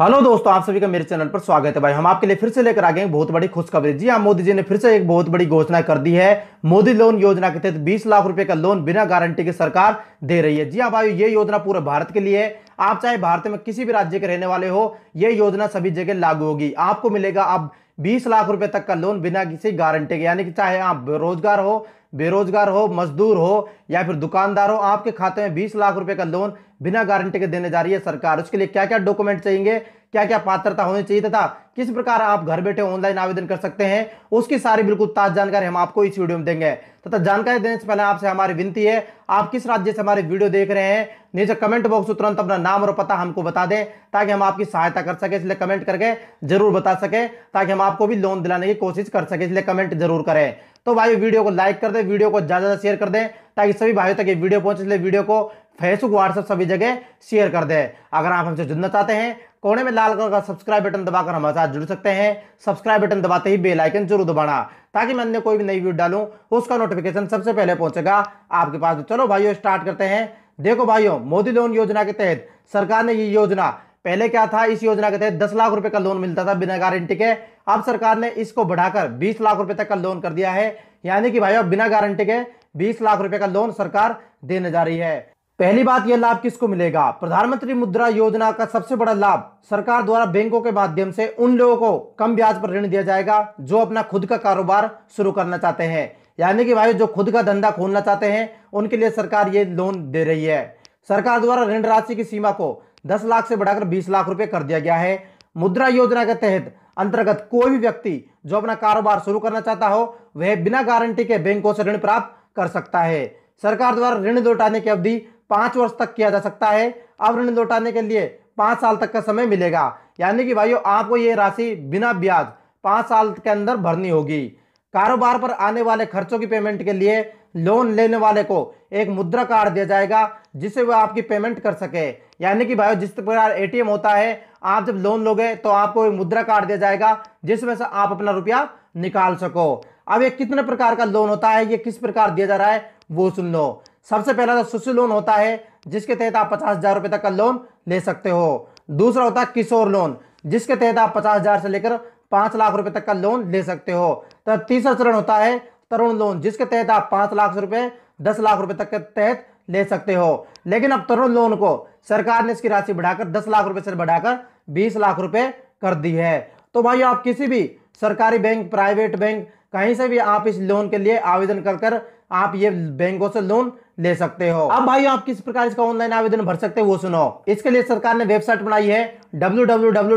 hello दोस्तों आप सभी का मेरे चैनल पर स्वागत है भाई हम आपके लिए फिर से लेकर आ गए बहुत बड़ी खुशखबरी जी हाँ मोदी जी ने फिर से एक बहुत बड़ी घोषणा कर दी है मोदी लोन योजना के तहत 20 लाख रुपए का लोन बिना गारंटी के सरकार दे रही है जी हाँ भाई ये योजना पूरे भारत के लिए है आप चाहे भारत में किसी भी राज्य के रहने वाले हो ये योजना सभी जगह लागू होगी आपको मिलेगा आप बीस लाख रुपए तक का लोन बिना किसी गारंटी के यानी कि चाहे आप बेरोजगार हो बेरोजगार हो मजदूर हो या फिर दुकानदार हो आपके खाते में बीस लाख रुपए का लोन बिना गारंटी के देने जा रही है सरकार उसके लिए क्या क्या डॉक्यूमेंट चाहिए क्या क्या पात्रता होनी चाहिए तथा किस प्रकार आप घर बैठे ऑनलाइन आवेदन कर सकते हैं उसकी सारी बिल्कुल ताज़ जानकारी हम आपको इस वीडियो में देंगे तथा जानकारी देने से पहले आपसे हमारी विनती है आप किस राज्य से हमारी वीडियो देख रहे हैं नीचे कमेंट बॉक्स में तुरंत अपना नाम और पता हमको बता दें ताकि हम आपकी सहायता कर सके इसलिए कमेंट करके जरूर बता सके ताकि हम आपको भी लोन दिलाने की कोशिश कर सके इसलिए कमेंट जरूर करें तो भाई वीडियो को लाइक कर दे वीडियो को ज़्यादा ज़्यादा शेयर कर दे ताकि सभी भाइयों तक ये वीडियो पहुंचे इसलिए वीडियो को फेसबुक व्हाट्सएप सभी जगह शेयर कर दे अगर आप हमसे जुड़ना चाहते हैं कोने में लाल कलर का सब्सक्राइब बटन दबाकर हमारे साथ जुड़ सकते हैं सब्सक्राइब बटन दबाते ही बेल आइकन जरूर दबाना ताकि मैं अन्य कोई भी नई वीडियो डालूं उसका नोटिफिकेशन सबसे पहले पहुंचेगा आपके पास तो चलो भाइयों स्टार्ट करते हैं देखो भाइयों मोदी लोन योजना के तहत सरकार ने ये योजना पहले क्या था इस योजना के तहत दस लाख रुपए का लोन मिलता था बिना गारंटी के अब सरकार ने इसको बढ़ाकर बीस लाख रुपए तक का लोन कर दिया है यानी कि भाइयों बिना गारंटी के बीस लाख रुपए का लोन सरकार देने जा रही है पहली बात यह लाभ किसको मिलेगा प्रधानमंत्री मुद्रा योजना का सबसे बड़ा लाभ सरकार द्वारा बैंकों के माध्यम से उन लोगों को कम ब्याज पर ऋण दिया जाएगा जो अपना खुद का कारोबार शुरू करना चाहते हैं यानी कि भाई जो खुद का धंधा खोलना चाहते हैं उनके लिए सरकार ये लोन दे रही है सरकार द्वारा ऋण राशि की सीमा को दस लाख से बढ़ाकर बीस लाख रुपए कर दिया गया है मुद्रा योजना के तहत अंतर्गत कोई भी व्यक्ति जो अपना कारोबार शुरू करना चाहता हो वह बिना गारंटी के बैंकों से ऋण प्राप्त कर सकता है सरकार द्वारा ऋण लौटाने की अवधि पांच वर्ष तक किया जा सकता है अब ऋण लौटाने के लिए पांच साल तक का समय मिलेगा यानी कि भाइयों आपको ये राशि बिना ब्याज पांच साल के अंदर भरनी होगी कारोबार पर आने वाले खर्चों की पेमेंट के लिए लोन लेने वाले को एक मुद्रा कार्ड दिया जाएगा जिससे वह आपकी पेमेंट कर सके यानी कि भाई जिस प्रकार एटीएम होता है आप जब लोन लोगे तो आपको एक मुद्रा कार्ड दिया जाएगा जिसमें से आप अपना रुपया निकाल सको अब ये कितने प्रकार का लोन होता है ये किस प्रकार दिया जा रहा है वो सुन लो सबसे पहला तो शिशु लोन होता है जिसके तहत आप पचास हजार रुपए तक का लोन ले सकते हो दूसरा होता है किशोर लोन जिसके तहत आप पचास हजार से लेकर पांच लाख रुपए तक का लोन ले सकते हो तो तीसरा चरण होता है तरुण लोन जिसके तहत आप पांच लाख रुपए दस लाख रुपए तक के तहत ले सकते हो लेकिन अब तरुण लोन को सरकार ने इसकी राशि बढ़ाकर दस लाख रुपए से बढ़ाकर बीस लाख रुपए कर दी है तो भाई आप किसी भी सरकारी बैंक प्राइवेट बैंक कहीं से भी आप इस लोन के लिए आवेदन कर कर आप ये बैंकों से लोन ले सकते हो अब भाई आप किस प्रकार इसका ऑनलाइन आवेदन भर सकते हो वो सुनो इसके लिए सरकार ने वेबसाइट बनाई है www.mudra.org.in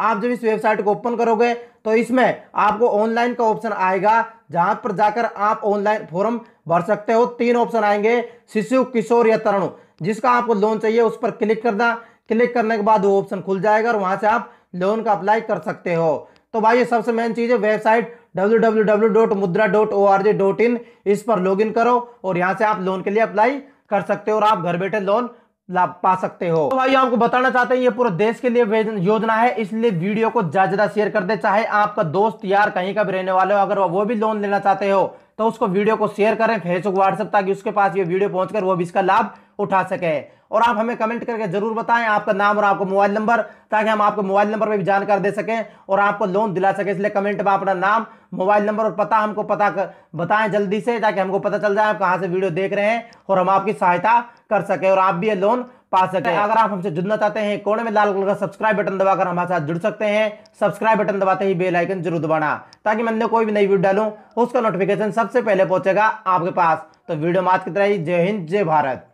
आप जब इस वेबसाइट को ओपन करोगे तो इसमें आपको ऑनलाइन का ऑप्शन आएगा जहां पर जाकर आप ऑनलाइन फॉर्म भर सकते हो तीन ऑप्शन आएंगे शिशु किशोर या तरुण जिसका आपको लोन चाहिए उस पर क्लिक करना क्लिक करने के बाद वो ऑप्शन खुल जाएगा और वहां से आप लोन का अप्लाई कर सकते हो तो भाई ये सबसे मेन चीज है वेबसाइट www.mudra.org.in इस पर लॉगिन करो और यहाँ से आप लोन के लिए अप्लाई कर सकते हो और आप घर बैठे लोन लाभ पा सकते हो तो भाई आपको बताना चाहते हैं ये पूरे देश के लिए योजना है इसलिए वीडियो को ज्यादा ज्यादा शेयर कर दे चाहे आपका दोस्त यार कहीं का भी रहने वाले हो अगर वो भी लोन लेना चाहते हो तो उसको वीडियो को शेयर करें फेसबुक व्हाट्सएप ताकि उसके पास ये वीडियो पहुंचकर वो भी इसका लाभ उठा सके और आप हमें कमेंट करके जरूर बताएं आपका नाम और आपका मोबाइल नंबर ताकि हम आपको मोबाइल नंबर पर भी जानकारी दे सकें और आपको लोन दिला सके इसलिए कमेंट में अपना नाम मोबाइल नंबर और पता हमको पता कर, बताएं जल्दी से ताकि हमको पता चल जाए आप कहाँ से वीडियो देख रहे हैं और हम आपकी सहायता कर सकें और आप भी ये लोन पा सकें अगर आप हमसे जुड़ना चाहते हैं कोने में लाल कलर का सब्सक्राइब बटन दबाकर हमारे साथ जुड़ सकते हैं सब्सक्राइब बटन दबाते ही बेल आइकन जरूर दबाना ताकि मैंने कोई भी नई वीडियो डालूं उसका नोटिफिकेशन सबसे पहले पहुंचेगा आपके पास तो वीडियो मात्र की तरह ही जय हिंद जय भारत